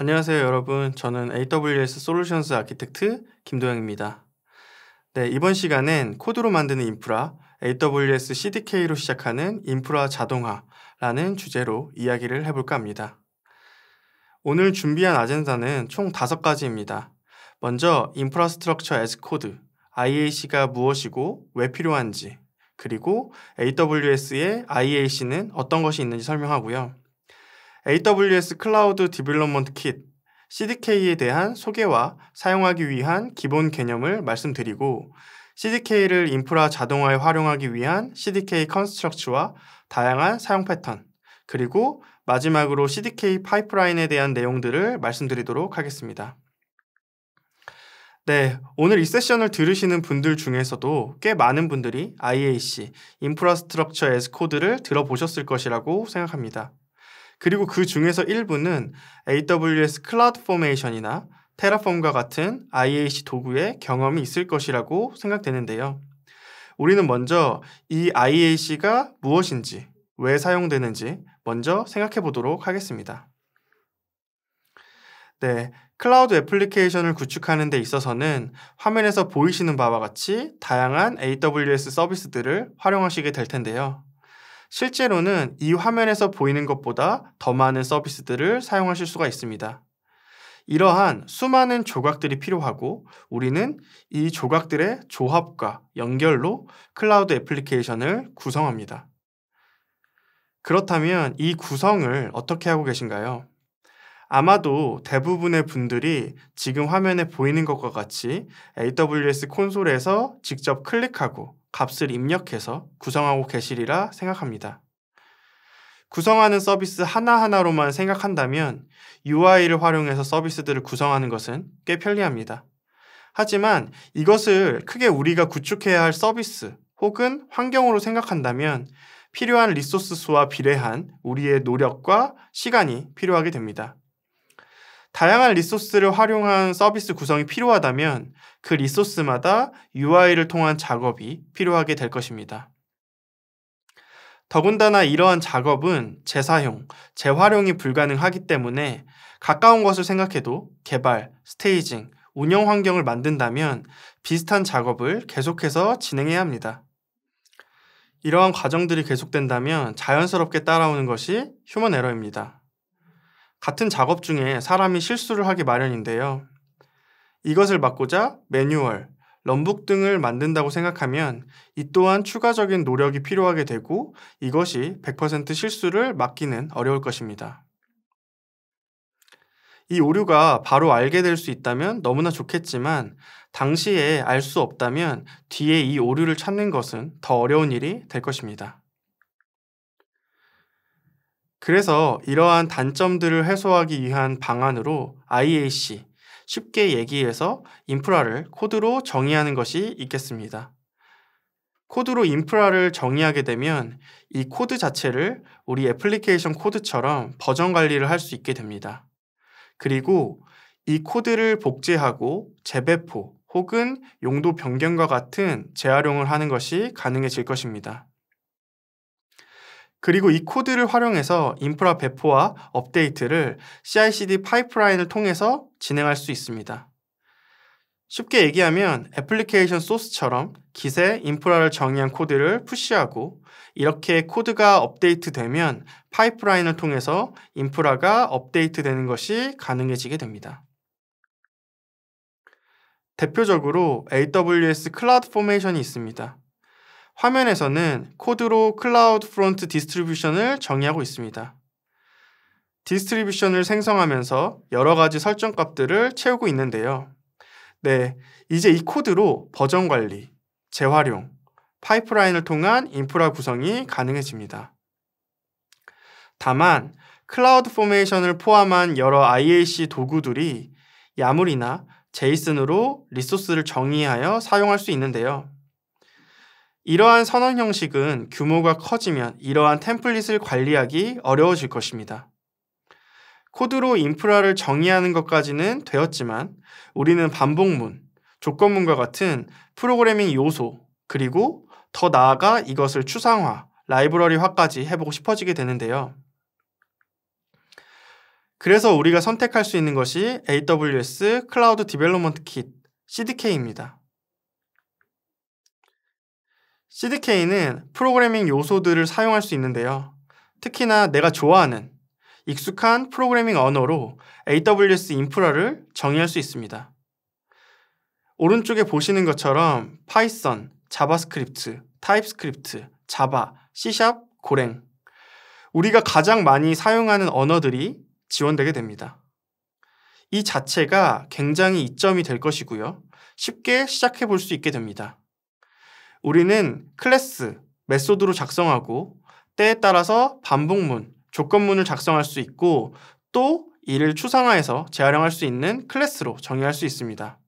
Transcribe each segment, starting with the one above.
안녕하세요 여러분 저는 AWS 솔루션스 아키텍트 김도영입니다 네 이번 시간엔 코드로 만드는 인프라 AWS CDK로 시작하는 인프라 자동화라는 주제로 이야기를 해볼까 합니다 오늘 준비한 아젠다는 총 5가지입니다 먼저 인프라스트럭처 as 코드 IAC가 무엇이고 왜 필요한지 그리고 AWS의 IAC는 어떤 것이 있는지 설명하고요 AWS 클라우드 디벨롭먼트 킷 CDK에 대한 소개와 사용하기 위한 기본 개념을 말씀드리고 CDK를 인프라 자동화에 활용하기 위한 CDK 컨스트럭츠와 다양한 사용 패턴 그리고 마지막으로 CDK 파이프라인에 대한 내용들을 말씀드리도록 하겠습니다. 네, 오늘 이 세션을 들으시는 분들 중에서도 꽤 많은 분들이 IAC, 인프라스트럭처 에스 코드를 들어보셨을 것이라고 생각합니다. 그리고 그 중에서 일부는 AWS 클라우드 포메이션이나 테라폼과 같은 IAC 도구의 경험이 있을 것이라고 생각되는데요. 우리는 먼저 이 IAC가 무엇인지, 왜 사용되는지 먼저 생각해 보도록 하겠습니다. 네, 클라우드 애플리케이션을 구축하는 데 있어서는 화면에서 보이시는 바와 같이 다양한 AWS 서비스들을 활용하시게 될 텐데요. 실제로는 이 화면에서 보이는 것보다 더 많은 서비스들을 사용하실 수가 있습니다. 이러한 수많은 조각들이 필요하고 우리는 이 조각들의 조합과 연결로 클라우드 애플리케이션을 구성합니다. 그렇다면 이 구성을 어떻게 하고 계신가요? 아마도 대부분의 분들이 지금 화면에 보이는 것과 같이 AWS 콘솔에서 직접 클릭하고 값을 입력해서 구성하고 계시리라 생각합니다. 구성하는 서비스 하나하나로만 생각한다면 UI를 활용해서 서비스들을 구성하는 것은 꽤 편리합니다. 하지만 이것을 크게 우리가 구축해야 할 서비스 혹은 환경으로 생각한다면 필요한 리소스 수와 비례한 우리의 노력과 시간이 필요하게 됩니다. 다양한 리소스를 활용한 서비스 구성이 필요하다면 그 리소스마다 UI를 통한 작업이 필요하게 될 것입니다. 더군다나 이러한 작업은 재사용, 재활용이 불가능하기 때문에 가까운 것을 생각해도 개발, 스테이징, 운영 환경을 만든다면 비슷한 작업을 계속해서 진행해야 합니다. 이러한 과정들이 계속된다면 자연스럽게 따라오는 것이 휴먼 에러입니다. 같은 작업 중에 사람이 실수를 하기 마련인데요. 이것을 막고자 매뉴얼, 럼북 등을 만든다고 생각하면 이 또한 추가적인 노력이 필요하게 되고 이것이 100% 실수를 막기는 어려울 것입니다. 이 오류가 바로 알게 될 수 있다면 너무나 좋겠지만 당시에 알 수 없다면 뒤에 이 오류를 찾는 것은 더 어려운 일이 될 것입니다. 그래서 이러한 단점들을 해소하기 위한 방안으로 IAC, 쉽게 얘기해서 인프라를 코드로 정의하는 것이 있겠습니다. 코드로 인프라를 정의하게 되면 이 코드 자체를 우리 애플리케이션 코드처럼 버전 관리를 할 수 있게 됩니다. 그리고 이 코드를 복제하고 재배포 혹은 용도 변경과 같은 재활용을 하는 것이 가능해질 것입니다. 그리고 이 코드를 활용해서 인프라 배포와 업데이트를 CI/CD 파이프라인을 통해서 진행할 수 있습니다. 쉽게 얘기하면 애플리케이션 소스처럼 기세 인프라를 정의한 코드를 푸시하고 이렇게 코드가 업데이트되면 파이프라인을 통해서 인프라가 업데이트되는 것이 가능해지게 됩니다. 대표적으로 AWS 클라우드 포메이션이 있습니다. 화면에서는 코드로 클라우드 프론트 디스트리뷰션을 정의하고 있습니다. 디스트리뷰션을 생성하면서 여러 가지 설정 값들을 채우고 있는데요. 네, 이제 이 코드로 버전 관리, 재활용, 파이프라인을 통한 인프라 구성이 가능해집니다. 다만 클라우드 포메이션을 포함한 여러 IAC 도구들이 야물이나 제이슨으로 리소스를 정의하여 사용할 수 있는데요. 이러한 선언 형식은 규모가 커지면 이러한 템플릿을 관리하기 어려워질 것입니다. 코드로 인프라를 정의하는 것까지는 되었지만 우리는 반복문, 조건문과 같은 프로그래밍 요소, 그리고 더 나아가 이것을 추상화, 라이브러리화까지 해보고 싶어지게 되는데요. 그래서 우리가 선택할 수 있는 것이 AWS 클라우드 디벨로먼트 킷, CDK입니다. CDK는 프로그래밍 요소들을 사용할 수 있는데요. 특히나 내가 좋아하는 익숙한 프로그래밍 언어로 AWS 인프라를 정의할 수 있습니다. 오른쪽에 보시는 것처럼 파이썬, 자바스크립트, 타입스크립트, 자바, C샵, 고랭 우리가 가장 많이 사용하는 언어들이 지원되게 됩니다. 이 자체가 굉장히 이점이 될 것이고요. 쉽게 시작해 볼 수 있게 됩니다. 우리는 클래스, 메소드로 작성하고 때에 따라서 반복문, 조건문을 작성할 수 있고 또 이를 추상화해서 재활용할 수 있는 클래스로 정의할 수 있습니다.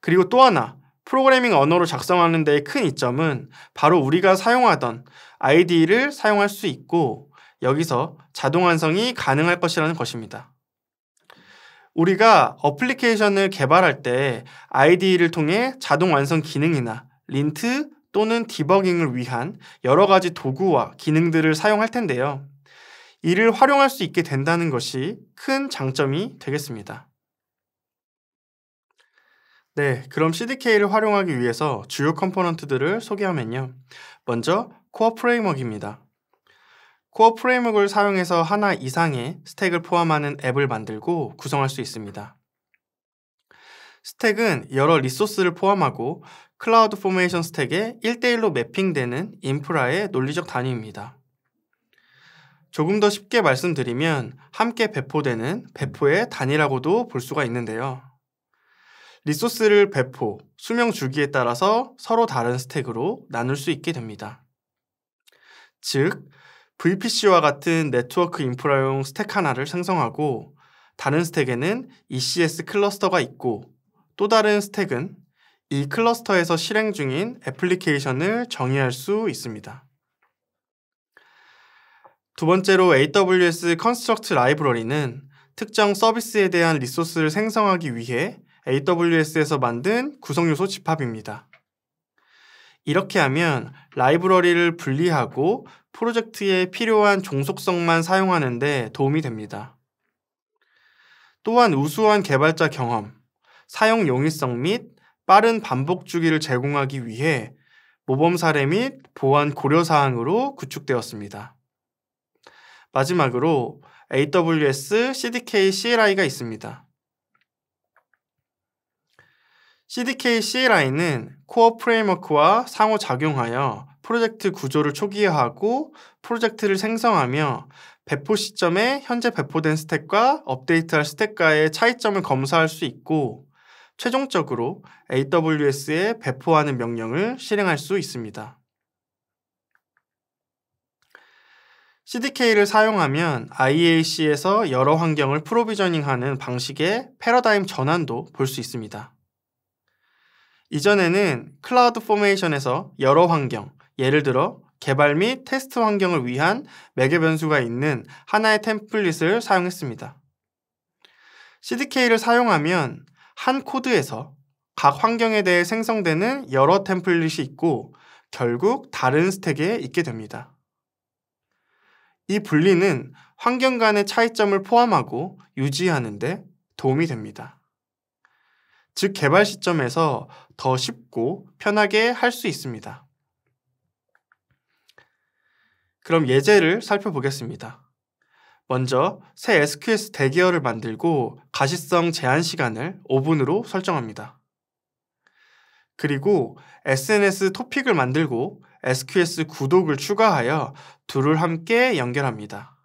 그리고 또 하나, 프로그래밍 언어로 작성하는 데의 큰 이점은 바로 우리가 사용하던 ID를 사용할 수 있고 여기서 자동 완성이 가능할 것이라는 것입니다. 우리가 어플리케이션을 개발할 때 IDE를 통해 자동 완성 기능이나 린트 또는 디버깅을 위한 여러 가지 도구와 기능들을 사용할 텐데요. 이를 활용할 수 있게 된다는 것이 큰 장점이 되겠습니다. 네, 그럼 CDK를 활용하기 위해서 주요 컴포넌트들을 소개하면요. 먼저 코어 프레임워크입니다. 코어 프레임워크를 사용해서 하나 이상의 스택을 포함하는 앱을 만들고 구성할 수 있습니다. 스택은 여러 리소스를 포함하고 클라우드 포메이션 스택에 1대1로 매핑되는 인프라의 논리적 단위입니다. 조금 더 쉽게 말씀드리면 함께 배포되는 배포의 단위라고도 볼 수가 있는데요. 리소스를 배포, 수명 주기에 따라서 서로 다른 스택으로 나눌 수 있게 됩니다. 즉, VPC와 같은 네트워크 인프라용 스택 하나를 생성하고 다른 스택에는 ECS 클러스터가 있고 또 다른 스택은 이 클러스터에서 실행 중인 애플리케이션을 정의할 수 있습니다. 두 번째로 AWS 컨스트럭트 라이브러리는 특정 서비스에 대한 리소스를 생성하기 위해 AWS에서 만든 구성요소 집합입니다. 이렇게 하면 라이브러리를 분리하고 프로젝트에 필요한 종속성만 사용하는데 도움이 됩니다. 또한 우수한 개발자 경험, 사용 용이성 및 빠른 반복 주기를 제공하기 위해 모범 사례 및 보안 고려 사항으로 구축되었습니다. 마지막으로 AWS CDK CLI가 있습니다. CDK-C 라인은 코어 프레임워크와 상호작용하여 프로젝트 구조를 초기화하고 프로젝트를 생성하며 배포 시점에 현재 배포된 스택과 업데이트할 스택과의 차이점을 검사할 수 있고 최종적으로 AWS에 배포하는 명령을 실행할 수 있습니다. CDK를 사용하면 IAC에서 여러 환경을 프로비저닝하는 방식의 패러다임 전환도 볼 수 있습니다. 이전에는 클라우드 포메이션에서 여러 환경, 예를 들어 개발 및 테스트 환경을 위한 매개 변수가 있는 하나의 템플릿을 사용했습니다. CDK를 사용하면 한 코드에서 각 환경에 대해 생성되는 여러 템플릿이 있고 결국 다른 스택에 있게 됩니다. 이 분리는 환경 간의 차이점을 포함하고 유지하는데 도움이 됩니다. 즉 개발 시점에서 더 쉽고 편하게 할 수 있습니다. 그럼 예제를 살펴보겠습니다. 먼저 새 SQS 대기열을 만들고 가시성 제한 시간을 5분으로 설정합니다. 그리고 SNS 토픽을 만들고 SQS 구독을 추가하여 둘을 함께 연결합니다.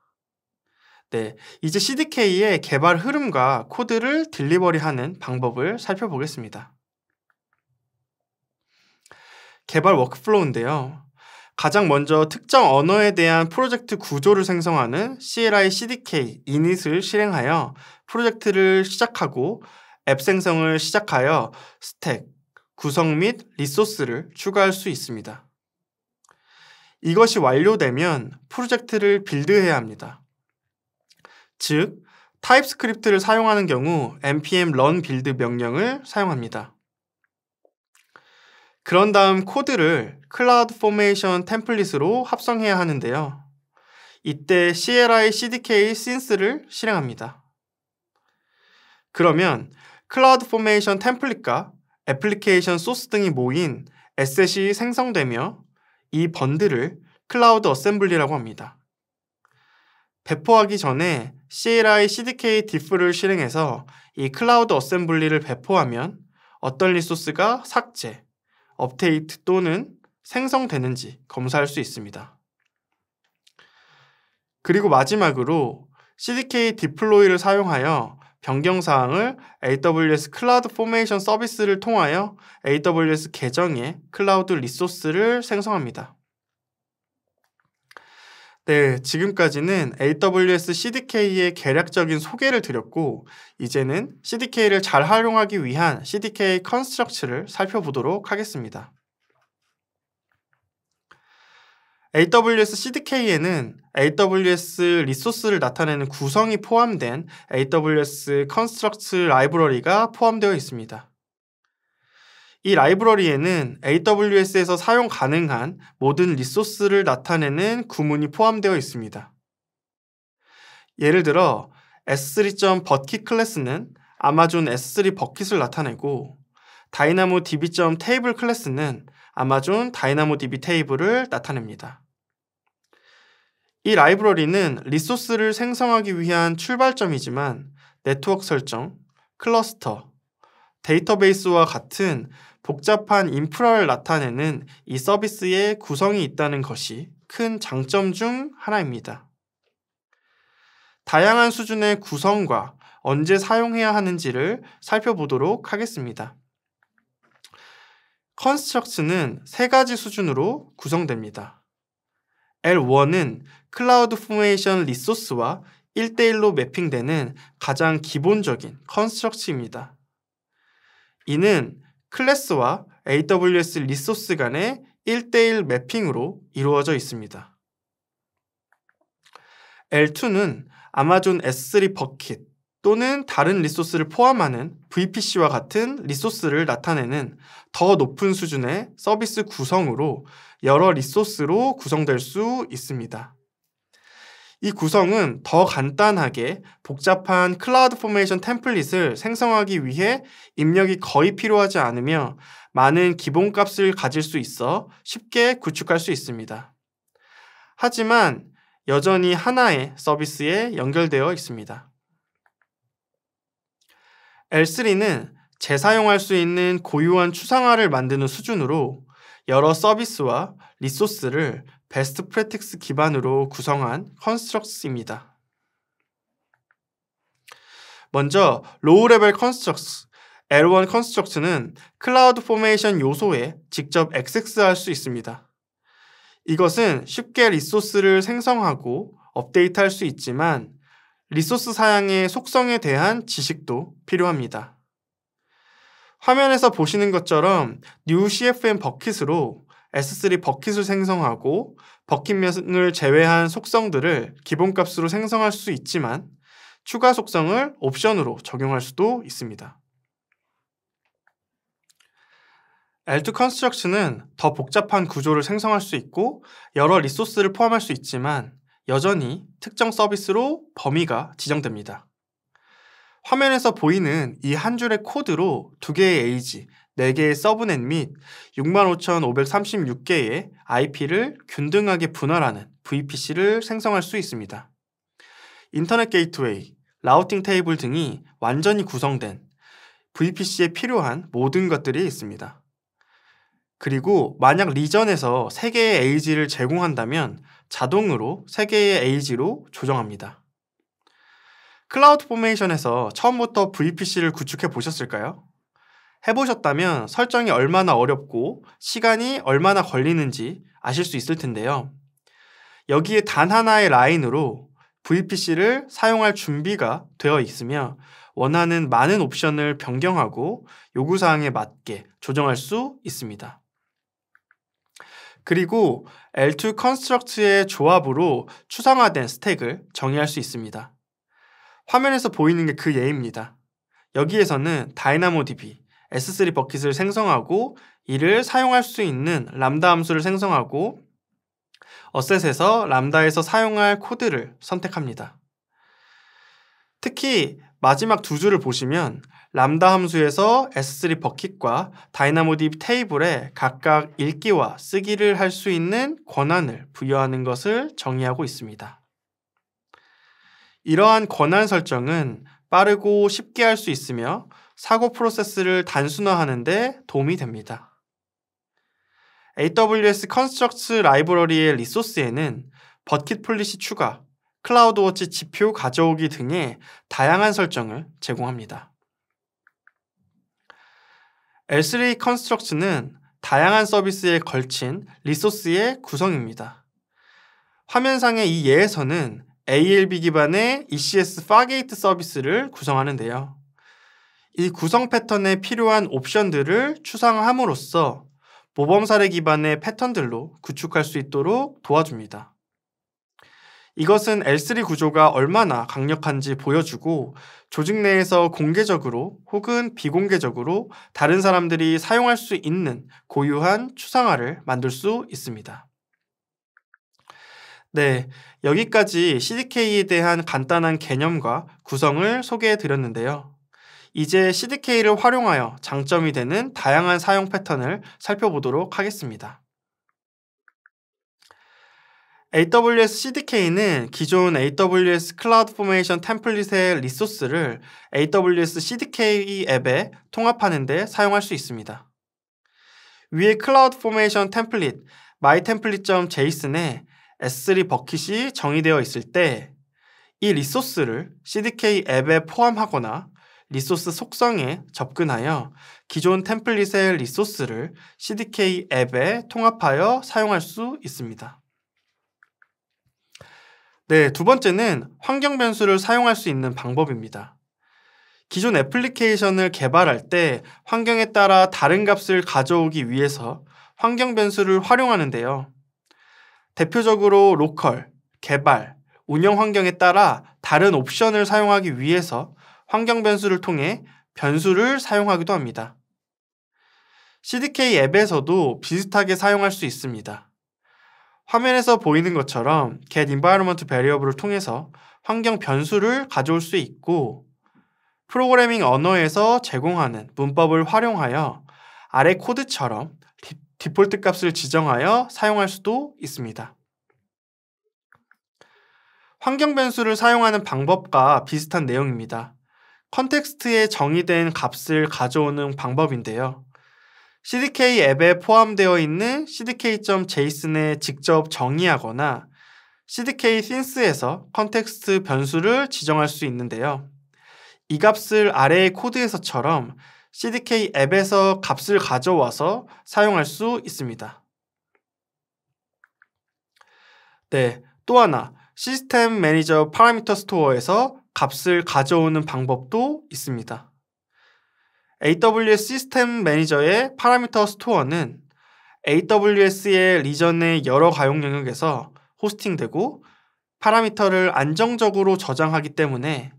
네, 이제 CDK의 개발 흐름과 코드를 딜리버리하는 방법을 살펴보겠습니다. 개발 워크플로우인데요. 가장 먼저 특정 언어에 대한 프로젝트 구조를 생성하는 CLI CDK i n i t 을 실행하여 프로젝트를 시작하고 앱 생성을 시작하여 스택, 구성 및 리소스를 추가할 수 있습니다. 이것이 완료되면 프로젝트를 빌드해야 합니다. 즉 타입스크립트를 사용하는 경우 npm run build 명령을 사용합니다. 그런 다음 코드를 클라우드 포메이션 템플릿으로 합성해야 하는데요. 이때 CLI CDK since를 실행합니다. 그러면 클라우드 포메이션 템플릿과 애플리케이션 소스 등이 모인 에셋이 생성되며 이 번들을 클라우드 어셈블리라고 합니다. 배포하기 전에 CLI CDK diff를 실행해서 이 클라우드 어셈블리를 배포하면 어떤 리소스가 삭제, 업데이트 또는 생성되는지 검사할 수 있습니다. 그리고 마지막으로 CDK 디플로이를 사용하여 변경 사항을 AWS 클라우드 포메이션 서비스를 통하여 AWS 계정에 클라우드 리소스를 생성합니다. 네, 지금까지는 AWS CDK의 개략적인 소개를 드렸고 이제는 CDK를 잘 활용하기 위한 CDK 컨스트럭츠를 살펴보도록 하겠습니다. AWS CDK에는 AWS 리소스를 나타내는 구성이 포함된 AWS 컨스트럭츠 라이브러리가 포함되어 있습니다. 이 라이브러리에는 AWS에서 사용 가능한 모든 리소스를 나타내는 구문이 포함되어 있습니다. 예를 들어 S3. 버킷 클래스는 아마존 S3 버킷을 나타내고 다이나모 DB. 테이블 클래스는 아마존 다이나모 DB 테이블을 나타냅니다. 이 라이브러리는 리소스를 생성하기 위한 출발점이지만 네트워크 설정, 클러스터, 데이터베이스와 같은 복잡한 인프라를 나타내는 이 서비스의 구성이 있다는 것이 큰 장점 중 하나입니다. 다양한 수준의 구성과 언제 사용해야 하는지를 살펴보도록 하겠습니다. 컨스트럭츠는 세 가지 수준으로 구성됩니다. L1은 클라우드 포메이션 리소스와 1대1로 매핑되는 가장 기본적인 컨스트럭츠입니다. 이는 클래스와 AWS 리소스 간의 1대1 매핑으로 이루어져 있습니다. L2는 아마존 S3 버킷 또는 다른 리소스를 포함하는 VPC와 같은 리소스를 나타내는 더 높은 수준의 서비스 구성으로 여러 리소스로 구성될 수 있습니다. 이 구성은 더 간단하게 복잡한 클라우드 포메이션 템플릿을 생성하기 위해 입력이 거의 필요하지 않으며 많은 기본값을 가질 수 있어 쉽게 구축할 수 있습니다. 하지만 여전히 하나의 서비스에 연결되어 있습니다. L3는 재사용할 수 있는 고유한 추상화를 만드는 수준으로 여러 서비스와 리소스를 베스트 프레틱스 기반으로 구성한 컨스트럭스입니다. 먼저 로우 레벨 컨스트럭스 L1 컨스트럭스는 클라우드 포메이션 요소에 직접 액세스할 수 있습니다. 이것은 쉽게 리소스를 생성하고 업데이트할 수 있지만 리소스 사양의 속성에 대한 지식도 필요합니다. 화면에서 보시는 것처럼 New CFM 버킷으로 S3 버킷을 생성하고 버킷면을 제외한 속성들을 기본값으로 생성할 수 있지만 추가 속성을 옵션으로 적용할 수도 있습니다. L2 컨스트럭츠는 더 복잡한 구조를 생성할 수 있고 여러 리소스를 포함할 수 있지만 여전히 특정 서비스로 범위가 지정됩니다. 화면에서 보이는 이 한 줄의 코드로 두 개의 에이지, 4개의 서브넷 및 65,536개의 IP를 균등하게 분할하는 VPC를 생성할 수 있습니다. 인터넷 게이트웨이, 라우팅 테이블 등이 완전히 구성된 VPC에 필요한 모든 것들이 있습니다. 그리고 만약 리전에서 3개의 AG를 제공한다면 자동으로 3개의 AG로 조정합니다. 클라우드 포메이션에서 처음부터 VPC를 구축해 보셨을까요? 해보셨다면 설정이 얼마나 어렵고 시간이 얼마나 걸리는지 아실 수 있을 텐데요. 여기에 단 하나의 라인으로 VPC를 사용할 준비가 되어 있으며 원하는 많은 옵션을 변경하고 요구사항에 맞게 조정할 수 있습니다. 그리고 L2 c o n s t r u c t 의 조합으로 추상화된 스택을 정의할 수 있습니다. 화면에서 보이는 게 그 예입니다. 여기에서는 다이나모DB, S3 버킷을 생성하고 이를 사용할 수 있는 람다 함수를 생성하고 어셋에서 람다에서 사용할 코드를 선택합니다. 특히 마지막 두 줄을 보시면 람다 함수에서 S3 버킷과 다이나모딥 테이블에 각각 읽기와 쓰기를 할 수 있는 권한을 부여하는 것을 정의하고 있습니다. 이러한 권한 설정은 빠르고 쉽게 할 수 있으며 사고 프로세스를 단순화하는데 도움이 됩니다. AWS 컨스트럭트 라이브러리의 리소스에는 버킷 폴리시 추가, 클라우드워치 지표 가져오기 등의 다양한 설정을 제공합니다. S3 컨스트럭트는 다양한 서비스에 걸친 리소스의 구성입니다. 화면상의 이 예에서는 ALB 기반의 ECS 파게이트 서비스를 구성하는데요. 이 구성 패턴에 필요한 옵션들을 추상함으로써 모범 사례 기반의 패턴들로 구축할 수 있도록 도와줍니다. 이것은 L3 구조가 얼마나 강력한지 보여주고 조직 내에서 공개적으로 혹은 비공개적으로 다른 사람들이 사용할 수 있는 고유한 추상화를 만들 수 있습니다. 네, 여기까지 CDK에 대한 간단한 개념과 구성을 소개해 드렸는데요. 이제 CDK를 활용하여 장점이 되는 다양한 사용 패턴을 살펴보도록 하겠습니다. AWS CDK는 기존 AWS 클라우드 포메이션 템플릿의 리소스를 AWS CDK 앱에 통합하는 데 사용할 수 있습니다. 위에 클라우드 포메이션 템플릿 mytemplate.json에 S3 버킷이 정의되어 있을 때 이 리소스를 CDK 앱에 포함하거나 리소스 속성에 접근하여 기존 템플릿의 리소스를 CDK 앱에 통합하여 사용할 수 있습니다. 네, 두 번째는 환경 변수를 사용할 수 있는 방법입니다. 기존 애플리케이션을 개발할 때 환경에 따라 다른 값을 가져오기 위해서 환경 변수를 활용하는데요. 대표적으로 로컬, 개발, 운영 환경에 따라 다른 옵션을 사용하기 위해서 환경 변수를 통해 변수를 사용하기도 합니다. CDK 앱에서도 비슷하게 사용할 수 있습니다. 화면에서 보이는 것처럼 get environment variable을 통해서 환경 변수를 가져올 수 있고 프로그래밍 언어에서 제공하는 문법을 활용하여 아래 코드처럼 디폴트 값을 지정하여 사용할 수도 있습니다. 환경 변수를 사용하는 방법과 비슷한 내용입니다. 컨텍스트에 정의된 값을 가져오는 방법인데요. CDK 앱에 포함되어 있는 cdk.json에 직접 정의하거나 CDK since에서 컨텍스트 변수를 지정할 수 있는데요. 이 값을 아래의 코드에서처럼 CDK 앱에서 값을 가져와서 사용할 수 있습니다. 네, 또 하나 시스템 매니저 파라미터 스토어에서 값을 가져오는 방법도 있습니다. AWS 시스템 매니저의 파라미터 스토어는 AWS의 리전의 여러 가용 영역에서 호스팅되고 파라미터를 안정적으로 저장하기 때문에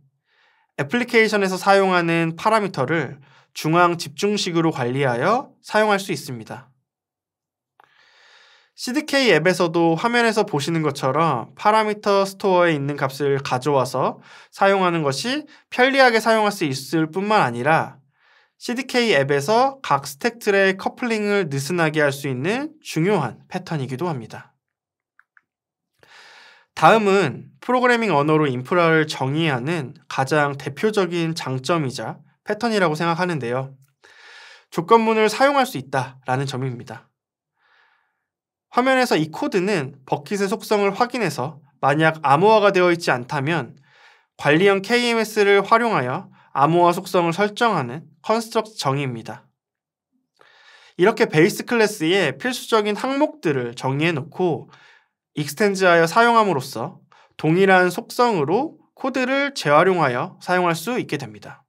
애플리케이션에서 사용하는 파라미터를 중앙 집중식으로 관리하여 사용할 수 있습니다. CDK 앱에서도 화면에서 보시는 것처럼 파라미터 스토어에 있는 값을 가져와서 사용하는 것이 편리하게 사용할 수 있을 뿐만 아니라 CDK 앱에서 각 스택 틀의 커플링을 느슨하게 할 수 있는 중요한 패턴이기도 합니다. 다음은 프로그래밍 언어로 인프라를 정의하는 가장 대표적인 장점이자 패턴이라고 생각하는데요. 조건문을 사용할 수 있다라는 점입니다. 화면에서 이 코드는 버킷의 속성을 확인해서 만약 암호화가 되어 있지 않다면 관리형 KMS를 활용하여 암호화 속성을 설정하는 컨스트럭트 정의입니다. 이렇게 베이스 클래스의 필수적인 항목들을 정의해 놓고 익스텐즈하여 사용함으로써 동일한 속성으로 코드를 재활용하여 사용할 수 있게 됩니다.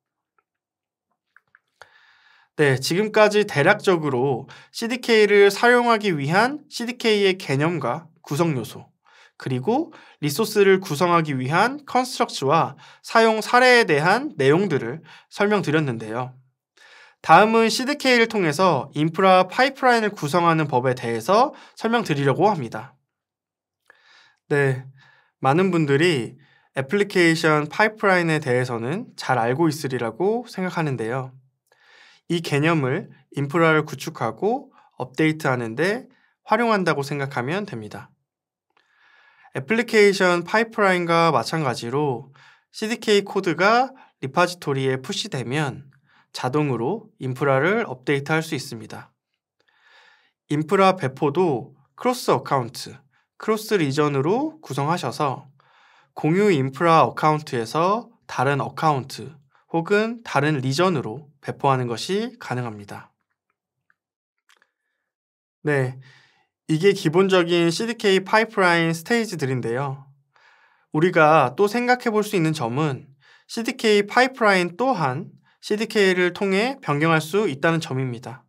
네, 지금까지 대략적으로 CDK를 사용하기 위한 CDK의 개념과 구성 요소, 그리고 리소스를 구성하기 위한 컨스트럭츠와 사용 사례에 대한 내용들을 설명드렸는데요. 다음은 CDK를 통해서 인프라 파이프라인을 구성하는 법에 대해서 설명드리려고 합니다. 네, 많은 분들이 애플리케이션 파이프라인에 대해서는 잘 알고 있으리라고 생각하는데요. 이 개념을 인프라를 구축하고 업데이트하는데 활용한다고 생각하면 됩니다. 애플리케이션 파이프라인과 마찬가지로 CDK 코드가 리파지토리에 푸시되면 자동으로 인프라를 업데이트할 수 있습니다. 인프라 배포도 크로스 어카운트, 크로스 리전으로 구성하셔서 공유 인프라 어카운트에서 다른 어카운트, 혹은 다른 리전으로 배포하는 것이 가능합니다. 네. 이게 기본적인 CDK 파이프라인 스테이지들인데요. 우리가 또 생각해 볼 수 있는 점은 CDK 파이프라인 또한 CDK를 통해 변경할 수 있다는 점입니다.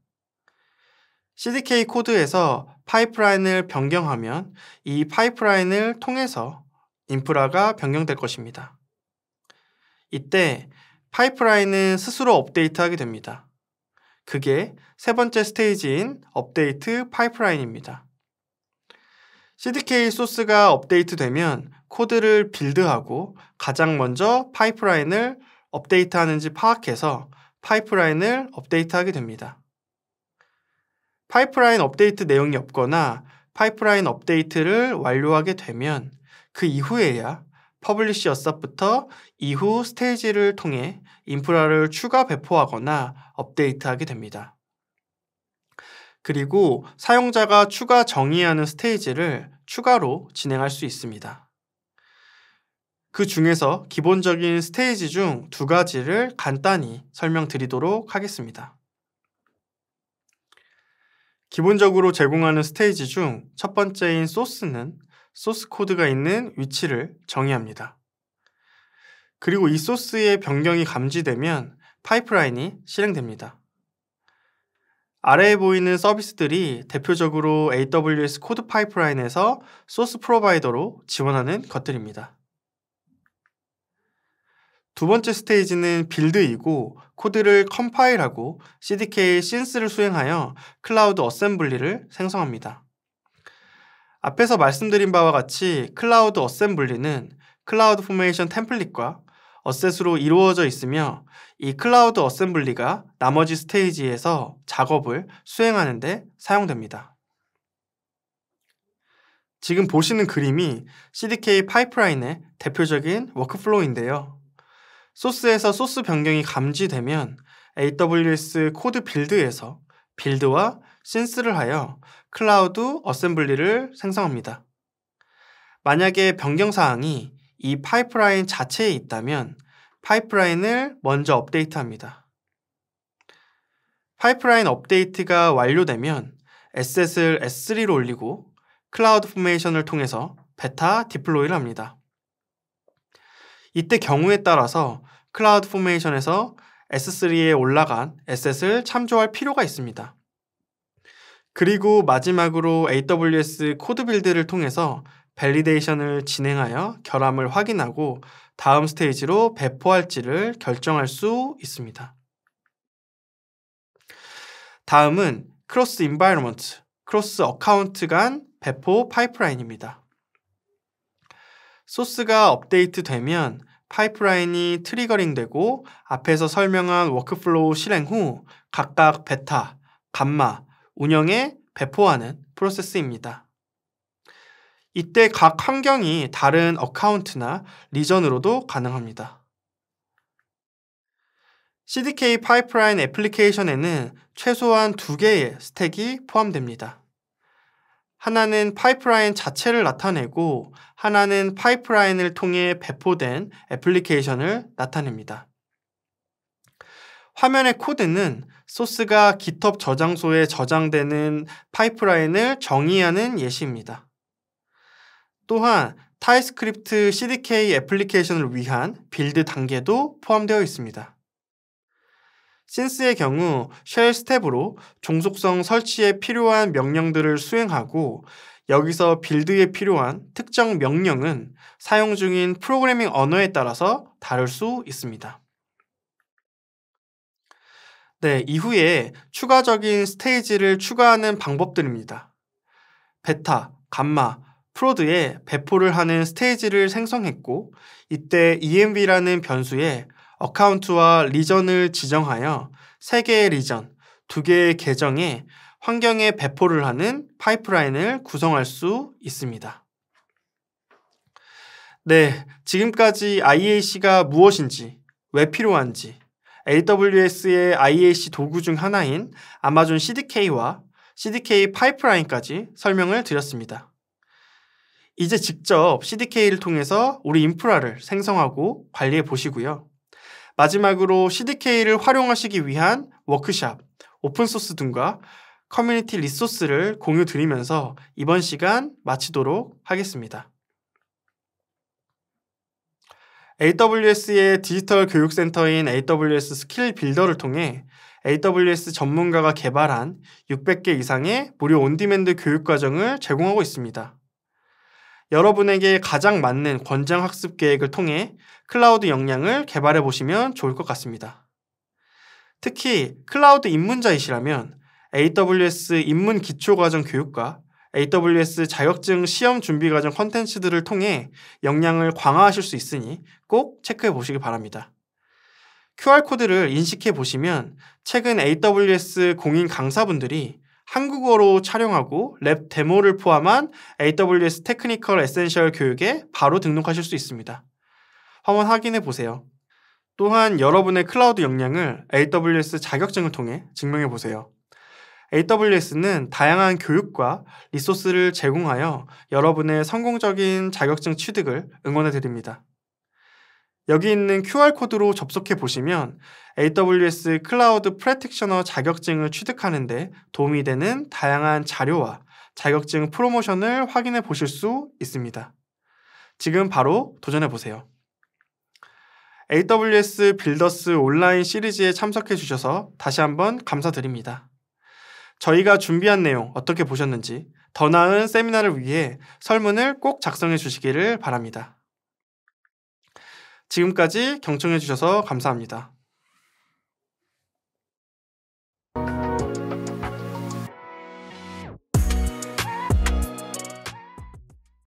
CDK 코드에서 파이프라인을 변경하면 이 파이프라인을 통해서 인프라가 변경될 것입니다. 이때 파이프라인은 스스로 업데이트하게 됩니다. 그게 세 번째 스테이지인 업데이트 파이프라인입니다. CDK 소스가 업데이트되면 코드를 빌드하고 가장 먼저 파이프라인을 업데이트하는지 파악해서 파이프라인을 업데이트하게 됩니다. 파이프라인 업데이트 내용이 없거나 파이프라인 업데이트를 완료하게 되면 그 이후에야 퍼블리시 어서부터 이후 스테이지를 통해 인프라를 추가 배포하거나 업데이트하게 됩니다. 그리고 사용자가 추가 정의하는 스테이지를 추가로 진행할 수 있습니다. 그 중에서 기본적인 스테이지 중 두 가지를 간단히 설명드리도록 하겠습니다. 기본적으로 제공하는 스테이지 중 첫 번째인 소스는 소스 코드가 있는 위치를 정의합니다. 그리고 이 소스의 변경이 감지되면 파이프라인이 실행됩니다. 아래에 보이는 서비스들이 대표적으로 AWS 코드 파이프라인에서 소스 프로바이더로 지원하는 것들입니다. 두 번째 스테이지는 빌드이고 코드를 컴파일하고 CDK 신스를 수행하여 클라우드 어셈블리를 생성합니다. 앞에서 말씀드린 바와 같이 클라우드 어셈블리는 클라우드 포메이션 템플릿과 어셋으로 이루어져 있으며 이 클라우드 어셈블리가 나머지 스테이지에서 작업을 수행하는 데 사용됩니다. 지금 보시는 그림이 CDK 파이프라인의 대표적인 워크플로우인데요. 소스에서 소스 변경이 감지되면 AWS 코드 빌드에서 빌드와 신스를 하여 클라우드 어셈블리를 생성합니다. 만약에 변경 사항이 이 파이프라인 자체에 있다면 파이프라인을 먼저 업데이트합니다. 파이프라인 업데이트가 완료되면 에셋을 S3로 올리고 클라우드 포메이션을 통해서 베타 디플로이를 합니다. 이때 경우에 따라서 클라우드 포메이션에서 S3에 올라간 에셋을 참조할 필요가 있습니다. 그리고 마지막으로 AWS 코드 빌드를 통해서 밸리데이션을 진행하여 결함을 확인하고 다음 스테이지로 배포할지를 결정할 수 있습니다. 다음은 크로스 인바이러먼트, 크로스 어카운트 간 배포 파이프라인입니다. 소스가 업데이트 되면 파이프라인이 트리거링 되고 앞에서 설명한 워크플로우 실행 후 각각 베타, 감마, 운영에 배포하는 프로세스입니다. 이때 각 환경이 다른 어카운트나 리전으로도 가능합니다. CDK 파이프라인 애플리케이션에는 최소한 두 개의 스택이 포함됩니다. 하나는 파이프라인 자체를 나타내고 하나는 파이프라인을 통해 배포된 애플리케이션을 나타냅니다. 화면의 코드는 소스가 GitHub 저장소에 저장되는 파이프라인을 정의하는 예시입니다. 또한 타이스크립트 CDK 애플리케이션을 위한 빌드 단계도 포함되어 있습니다. 신스의 경우 쉘 스텝으로 종속성 설치에 필요한 명령들을 수행하고 여기서 빌드에 필요한 특정 명령은 사용 중인 프로그래밍 언어에 따라서 다를 수 있습니다. 네, 이후에 추가적인 스테이지를 추가하는 방법들입니다. 베타, 감마, 프로드에 배포를 하는 스테이지를 생성했고 이때 EMV라는 변수에 어카운트와 리전을 지정하여 3개의 리전, 2개의 계정에 환경에 배포를 하는 파이프라인을 구성할 수 있습니다. 네, 지금까지 IAC가 무엇인지, 왜 필요한지, AWS의 IAC 도구 중 하나인 아마존 CDK와 CDK 파이프라인까지 설명을 드렸습니다. 이제 직접 CDK를 통해서 우리 인프라를 생성하고 관리해 보시고요. 마지막으로 CDK를 활용하시기 위한 워크샵, 오픈소스 등과 커뮤니티 리소스를 공유 드리면서 이번 시간 마치도록 하겠습니다. AWS의 디지털 교육센터인 AWS 스킬 빌더를 통해 AWS 전문가가 개발한 600개 이상의 무료 온디맨드 교육 과정을 제공하고 있습니다. 여러분에게 가장 맞는 권장 학습 계획을 통해 클라우드 역량을 개발해 보시면 좋을 것 같습니다. 특히 클라우드 입문자이시라면 AWS 입문 기초 과정 교육과 AWS 자격증 시험 준비 과정 컨텐츠들을 통해 역량을 강화하실 수 있으니 꼭 체크해 보시기 바랍니다. QR코드를 인식해 보시면 최근 AWS 공인 강사분들이 한국어로 촬영하고 랩 데모를 포함한 AWS 테크니컬 에센셜 교육에 바로 등록하실 수 있습니다. 한번 확인해 보세요. 또한 여러분의 클라우드 역량을 AWS 자격증을 통해 증명해 보세요. AWS는 다양한 교육과 리소스를 제공하여 여러분의 성공적인 자격증 취득을 응원해 드립니다. 여기 있는 QR코드로 접속해 보시면 AWS 클라우드 프레텍셔너 자격증을 취득하는데 도움이 되는 다양한 자료와 자격증 프로모션을 확인해 보실 수 있습니다. 지금 바로 도전해 보세요. AWS 빌더스 온라인 시리즈에 참석해 주셔서 다시 한번 감사드립니다. 저희가 준비한 내용 어떻게 보셨는지 더 나은 세미나를 위해 설문을 꼭 작성해 주시기를 바랍니다. 지금까지 경청해 주셔서 감사합니다.